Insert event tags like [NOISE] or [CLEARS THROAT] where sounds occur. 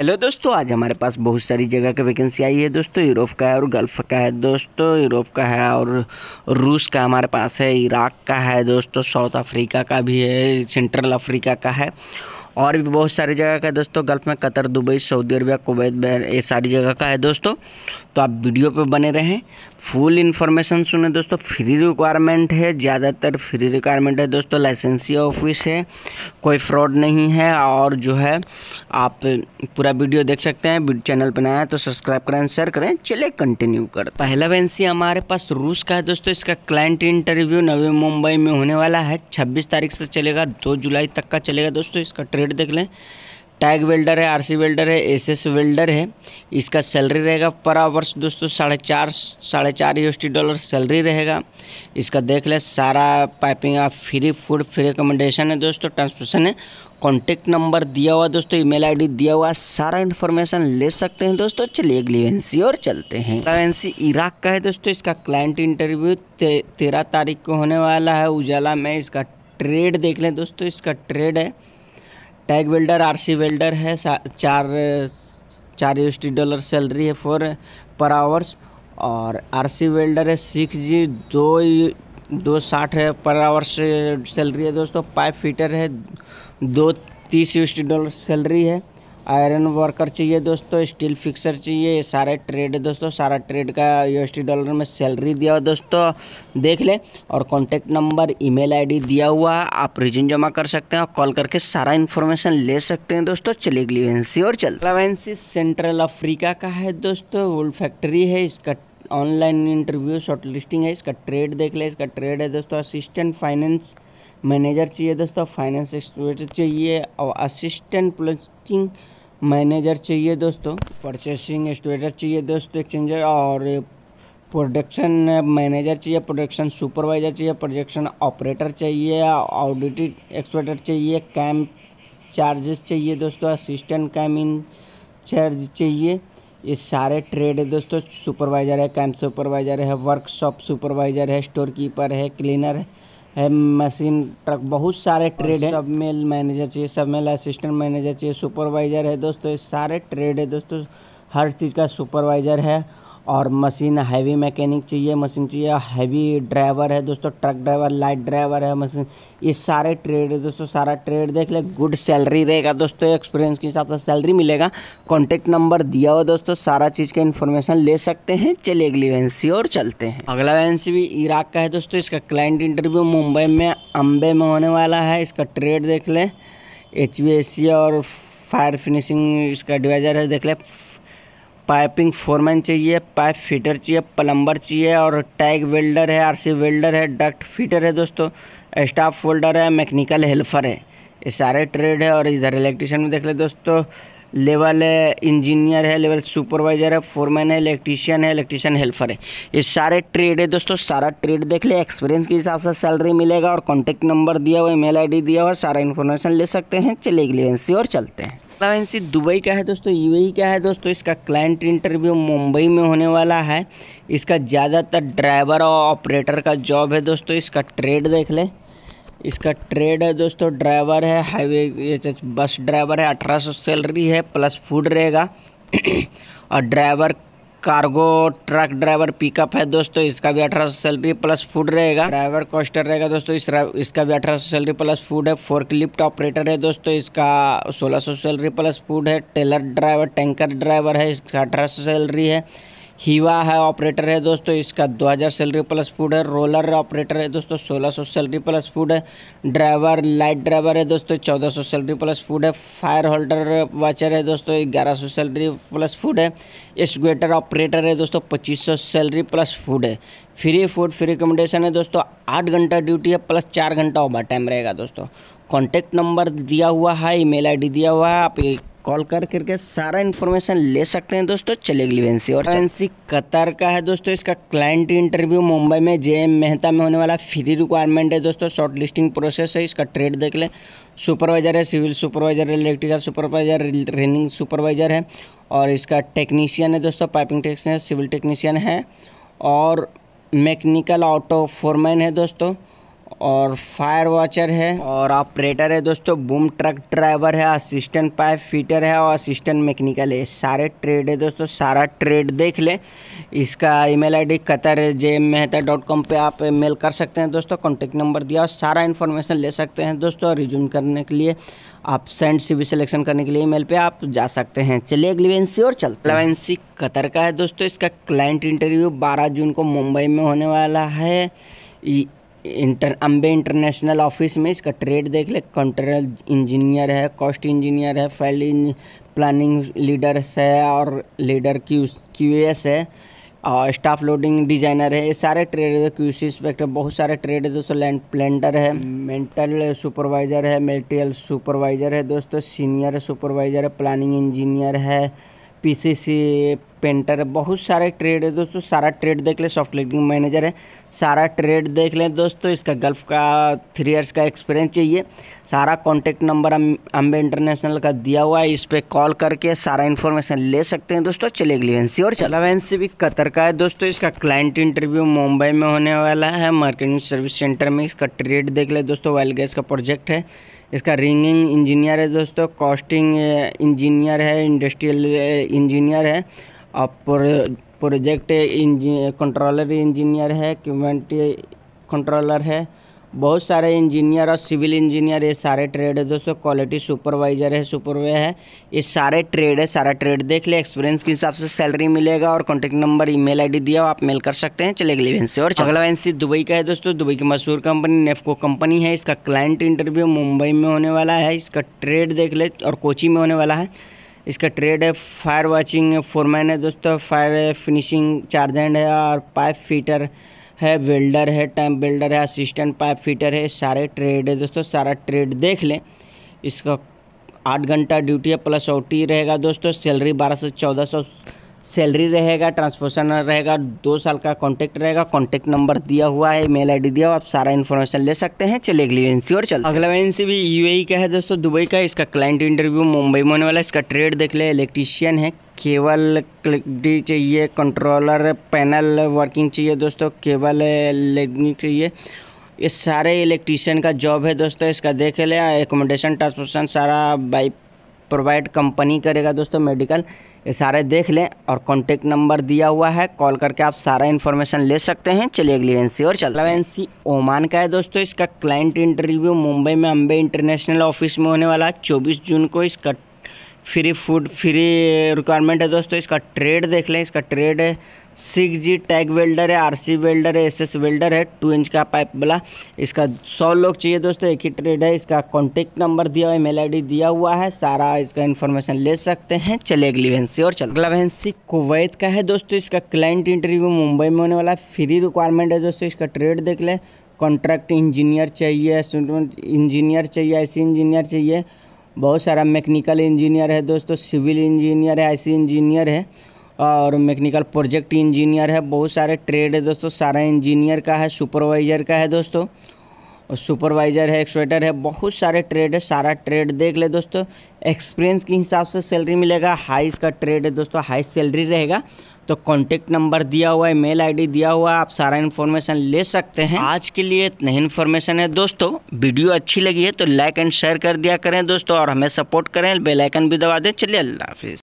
hello दोस्तों आज हमारे पास बहुत सारी जगह की वैकेंसी आई है दोस्तों यूरोप का है और गल्फ़ का है दोस्तों यूरोप का है और रूस का हमारे पास है इराक का है दोस्तों साउथ अफ्रीका का भी है सेंट्रल अफ्रीका का है और भी बहुत सारी जगह का है दोस्तों गल्फ़ में Qatar Dubai Saudi Arabia Kuwait Bahrain ये सारी जगह का है दोस्तों तो आप वीडियो पे बने रहें फुल इन्फॉर्मेशन सुने दोस्तों फ्री रिक्वायरमेंट है ज़्यादातर फ्री रिक्वायरमेंट है दोस्तों लाइसेंसी ऑफिस है कोई फ्रॉड नहीं है और जो है आप पूरा वीडियो देख सकते हैं चैनल पर नया तो सब्सक्राइब करें शेयर करें चले कंटिन्यू कर पहला वैंसी हमारे पास रूस का है दोस्तों इसका क्लाइंट इंटरव्यू नवी मुंबई में होने वाला है छब्बीस तारीख से चलेगा दो जुलाई तक का चलेगा दोस्तों इसका रेट देख लें टैग वेल्डर है आरसी वेल्डर है एसएस वेल्डर है इसका सैलरी रहेगा पर आवर्स दोस्तों साढ़े चार साढ़े चार यू डॉलर सैलरी रहेगा इसका देख लें सारा पाइपिंग आप फ्री फूड फ्री रिकमेंडेशन है दोस्तों ट्रांसमिशन है कॉन्टेक्ट नंबर दिया हुआ दोस्तों ईमेल आईडी दिया हुआ सारा इन्फॉर्मेशन ले सकते हैं दोस्तों चलिए अगली वैंसी और चलते हैं वैंसी इराक का है दोस्तों इसका क्लाइंट इंटरव्यू तेरह तारीख को होने वाला है उजाला में इसका ट्रेड देख लें दोस्तों इसका ट्रेड है टैग वेल्डर आरसी वेल्डर है चार चार यू डॉलर सैलरी है फोर पर आवर्स और आरसी वेल्डर है सिक्स जी दो दो साठ है पर आवर्स सैलरी है दोस्तों पाइप फिटर है दो तीस यू डॉलर सैलरी है आयरन वर्कर चाहिए दोस्तों स्टील फिक्सर चाहिए सारे ट्रेड है दोस्तों सारा ट्रेड का यूएसडी डॉलर में सैलरी दिया हुआ दोस्तों देख ले और कॉन्टैक्ट नंबर ईमेल आईडी दिया हुआ आप रिज्यूम जमा कर सकते हैं और कॉल करके सारा इन्फॉर्मेशन ले सकते हैं दोस्तों चले गली वेंसी और चल वेंसी सेंट्रल अफ्रीका का है दोस्तों वुल फैक्ट्री है इसका ऑनलाइन इंटरव्यू शॉर्ट लिस्टिंग है इसका ट्रेड देख ले इसका ट्रेड है दोस्तों असिस्टेंट फाइनेंस मैनेजर चाहिए दोस्तों फाइनेंस एक्सपर्ट चाहिए और असिस्टेंट प्लस्टिंग मैनेजर चाहिए दोस्तों परचेसिंग एक्सपर्टर चाहिए दोस्तों एक्सचेंजर और प्रोडक्शन मैनेजर चाहिए प्रोडक्शन सुपरवाइजर चाहिए प्रोडक्शन ऑपरेटर चाहिए ऑडिट एक्सपर्टर चाहिए कैम चार्जेस चाहिए दोस्तों असिस्टेंट कैम इन चार्ज चाहिए ये सारे ट्रेड है दोस्तों सुपरवाइज़र है कैम सुपरवाइज़र है वर्कशॉप सुपरवाइज़र है स्टोर कीपर है क्लीनर है है मशीन ट्रक बहुत सारे ट्रेड है सब मेल मैनेजर चाहिए सब मेल असिस्टेंट मैनेजर चाहिए सुपरवाइज़र है दोस्तों ये सारे ट्रेड है दोस्तों हर चीज़ का सुपरवाइज़र है और मशीन हैवी मैकेनिक चाहिए मशीन चाहिए हैवी ड्राइवर है दोस्तों ट्रक ड्राइवर लाइट ड्राइवर है मशीन ये सारे ट्रेड है दोस्तों सारा ट्रेड देख ले गुड सैलरी रहेगा दोस्तों एक्सपीरियंस के हिसाब से सैलरी मिलेगा कॉन्टैक्ट नंबर दिया हुआ दोस्तों सारा चीज़ का इन्फॉर्मेशन ले सकते हैं चलिए अगली वैंसी और चलते हैं अगला वैंसी भी इराक का है दोस्तों इसका क्लाइंट इंटरव्यू मुंबई में अम्बे में होने वाला है इसका ट्रेड देख लें एच और फायर फिनिशिंग इसका डिवाइजर है देख लें पाइपिंग फोरमैन चाहिए पाइप फिटर चाहिए प्लम्बर चाहिए और टैग वेल्डर है आरसी वेल्डर है डक्ट फिटर है दोस्तों स्टाफ फोल्डर है मैकेनिकल हेल्पर है ये सारे ट्रेड है और इधर इलेक्ट्रिशियन में देख ले दोस्तों लेवल इंजीनियर है लेवल सुपरवाइज़र है फोरमैन है इलेक्ट्रीशियन है इलेक्ट्रीशियन हेल्पर है ये सारे ट्रेड है दोस्तों सारा ट्रेड देख ले एक्सपीरियंस के हिसाब से सैलरी मिलेगा और कॉन्टैक्ट नंबर दिया हुआ ईमेल आईडी दिया हुआ सारा इन्फॉर्मेशन ले सकते हैं चले वैकेंसी और चलते हैं एयरलाइंस दुबई का है दोस्तों यूएई का है दोस्तों इसका क्लाइंट इंटरव्यू मुंबई में होने वाला है इसका ज़्यादातर ड्राइवर और ऑपरेटर का जॉब है दोस्तों इसका ट्रेड देख लें इसका ट्रेड है दोस्तों ड्राइवर है हाईवे बस ड्राइवर है अठारह सौ सैलरी है प्लस फूड रहेगा [CLEARS THROAT] और driver cargo truck driver pickup है दोस्तों इसका भी अठारह सैलरी प्लस फूड रहेगा ड्राइवर कॉस्टर रहेगा दोस्तों इस इसका भी अठारह सैलरी प्लस फूड है फोर्कलिफ्ट ऑपरेटर है दोस्तों इसका सोलह सौ सैलरी प्लस फूड है टेलर ड्राइवर टैंकर ड्राइवर है इसका अठारह सैलरी है हीवा है ऑपरेटर है दोस्तों इसका 2000 सैलरी प्लस फूड है रोलर ऑपरेटर है दोस्तों 1600 सैलरी प्लस फूड है ड्राइवर लाइट ड्राइवर है दोस्तों 1400 सैलरी प्लस फूड है फायर होल्डर वाचर है दोस्तों 1100 सैलरी प्लस फूड है एस्कुएटर ऑपरेटर है दोस्तों 2500 सैलरी प्लस फूड है फ्री फूड फ्री एकोमोडेशन है दोस्तों आठ घंटा ड्यूटी है प्लस चार घंटा ओवर टाइम रहेगा दोस्तों कॉन्टैक्ट नंबर दिया हुआ है ईमेल डी दिया हुआ है आप कॉल कर करके सारा इन्फॉर्मेशन ले सकते हैं दोस्तों चले अगली और वैंसी कतर का है दोस्तों इसका क्लाइंट इंटरव्यू मुंबई में जे एम मेहता में होने वाला फ्री रिक्वायरमेंट है दोस्तों शॉर्ट लिस्टिंग प्रोसेस है इसका ट्रेड देख लें सुपरवाइजर है सिविल सुपरवाइजर है इलेक्ट्रिकल सुपरवाइजर रेनिंग सुपरवाइजर है और इसका टेक्नीशियन है दोस्तों पाइपिंग टेक्नीशियन सिविल टेक्नीशियन है और मैकेनिकल ऑटो फोरमैन है दोस्तों और फायर वॉचर है और ऑपरेटर है दोस्तों बूम ट्रक ड्राइवर है असिस्टेंट पाइप फिटर है और असिस्टेंट मैकेनिकल है सारे ट्रेड है दोस्तों सारा ट्रेड देख ले इसका email ID Qatar J Mehta dot com पर आप मेल कर सकते हैं दोस्तों कॉन्टेक्ट नंबर दिया और सारा इन्फॉर्मेशन ले सकते हैं दोस्तों रिज्यूम करने के लिए आप सेंड सी सिलेक्शन करने के लिए ईमेल पे आप जा सकते हैं चलिए अगली वैंसी और चलते वैंसी कतर का है दोस्तों इसका क्लाइंट इंटरव्यू 12 जून को मुंबई में होने वाला है इंटर अम्बे इंटरनेशनल ऑफिस में इसका ट्रेड देख ले कंट्रोल इंजीनियर है कॉस्ट इंजीनियर है फील्ड प्लानिंग लीडर्स है और लीडर क्यू एस है और स्टाफ लोडिंग डिजाइनर है ये सारे ट्रेड है क्यू सी इंस्पेक्टर बहुत सारे ट्रेड है दोस्तों लैंड प्लेंडर है मेंटल सुपरवाइज़र है मेटेरियल सुपरवाइज़र है दोस्तों सीनियर सुपरवाइज़र है प्लानिंग इंजीनियर है पी पेंटर है बहुत सारे ट्रेड है दोस्तों सारा ट्रेड देख लें सॉफ्ट लिंकिंग मैनेजर है सारा ट्रेड देख लें दोस्तों इसका गल्फ़ का थ्री ईयर्स का एक्सपीरियंस चाहिए सारा कॉन्टैक्ट नंबर अम्बे इंटरनेशनल का दिया हुआ है इस पर कॉल करके सारा इन्फॉर्मेशन ले सकते हैं दोस्तों चले अगली और चला भी कतर का है दोस्तों इसका क्लाइंट इंटरव्यू मुंबई में होने वाला है मार्केटिंग सर्विस सेंटर में इसका ट्रेड देख लें दोस्तों वाइल गैस का प्रोजेक्ट है इसका रिंगिंग इंजीनियर है दोस्तों कॉस्टिंग इंजीनियर है इंडस्ट्रियल इंजीनियर है प्रोजेक्ट इंजी कंट्रोलर इंजीनियर है इक्विपमेंट कंट्रोलर है बहुत सारे इंजीनियर और सिविल इंजीनियर ये सारे ट्रेड है दोस्तों क्वालिटी सुपरवाइजर है सुपरवे है ये सारे ट्रेड है सारा ट्रेड देख ले एक्सपीरियंस के हिसाब से सैलरी मिलेगा और कॉन्टैक्ट नंबर ईमेल आईडी दिया आप मेल कर सकते हैं चले अगली वैंसी और अगला वैंसी दुबई का है दोस्तों दुबई की मशहूर कंपनी नेफको कंपनी है इसका क्लाइंट इंटरव्यू मुंबई में होने वाला है इसका ट्रेड देख ले और कोची में होने वाला है इसका ट्रेड है फायर वाचिंग फोरमैन है दोस्तों फायर फिनिशिंग चार्ज हैंड है और पाइप फीटर है वेल्डर है टाइम वेल्डर है असिस्टेंट पाइप फीटर है सारे ट्रेड है दोस्तों सारा ट्रेड देख लें इसका आठ घंटा ड्यूटी है प्लस ओटी रहेगा दोस्तों सैलरी बारह सौ चौदह सौ सैलरी रहेगा ट्रांसपोर्शन रहेगा दो साल का कॉन्टैक्ट रहेगा कॉन्टैक्ट नंबर दिया हुआ है मेल आईडी दिया हुआ आप सारा इन्फॉर्मेशन ले सकते हैं चले अगली वैकेंसी और चल अगला वैकेंसी भी यूएई e का है दोस्तों दुबई का इसका क्लाइंट इंटरव्यू मुंबई में होने वाला है इसका ट्रेड देख ले इलेक्ट्रीशियन है केबल डी चाहिए कंट्रोलर पैनल वर्किंग चाहिए दोस्तों केबल लगनी चाहिए ये सारे इलेक्ट्रीशियन का जॉब है दोस्तों इसका देख ले एकोमोडेशन ट्रांसपोर्टेशन सारा बाई प्रोवाइड कंपनी करेगा दोस्तों मेडिकल ये सारे देख लें और कॉन्टेक्ट नंबर दिया हुआ है कॉल करके आप सारा इन्फॉर्मेशन ले सकते हैं चलिए अगली एजेंसी और चल एजेंसी ओमान का है दोस्तों इसका क्लाइंट इंटरव्यू मुंबई में अम्बे इंटरनेशनल ऑफिस में होने वाला है चौबीस जून को इसका फ्री फूड फ्री रिक्वायरमेंट है दोस्तों इसका ट्रेड देख लें इसका ट्रेड है सिक्स जी टैग वेल्डर है आरसी वेल्डर है एसएस वेल्डर है टू इंच का पाइप वाला इसका सौ लोग चाहिए दोस्तों एक ही ट्रेड है इसका कॉन्टेक्ट नंबर दिया हुआ है मेल आई दिया हुआ है सारा इसका इन्फॉर्मेशन ले सकते हैं चले अगली वैंसी और चल अगला वैंसी कुवैत का है दोस्तों इसका क्लाइंट इंटरव्यू मुंबई में होने वाला है फ्री रिक्वायरमेंट है दोस्तों इसका ट्रेड देख लें कॉन्ट्रैक्ट इंजीनियर चाहिए स्टूडेंट इंजीनियर चाहिए ऐसी इंजीनियर चाहिए बहुत सारा मैकेनिकल इंजीनियर है दोस्तों सिविल इंजीनियर है ऐसी इंजीनियर है और मैकेनिकल प्रोजेक्ट इंजीनियर है बहुत सारे ट्रेड है दोस्तों सारा इंजीनियर का है सुपरवाइज़र का है दोस्तों और सुपरवाइज़र है एक्सवेटर है बहुत सारे ट्रेड है सारा ट्रेड देख ले दोस्तों एक्सपीरियंस के हिसाब से सैलरी मिलेगा हाई इसका ट्रेड है दोस्तों हाई सैलरी रहेगा तो कॉन्टेक्ट नंबर दिया हुआ है मेल आईडी दिया हुआ है आप सारा इन्फॉर्मेशन ले सकते हैं आज के लिए इतना इन्फॉर्मेशन है दोस्तों वीडियो अच्छी लगी है तो लाइक एंड शेयर कर दिया करें दोस्तों और हमें सपोर्ट करें बेलाइकन भी दबा दें चलिए अल्लाह हाफिज़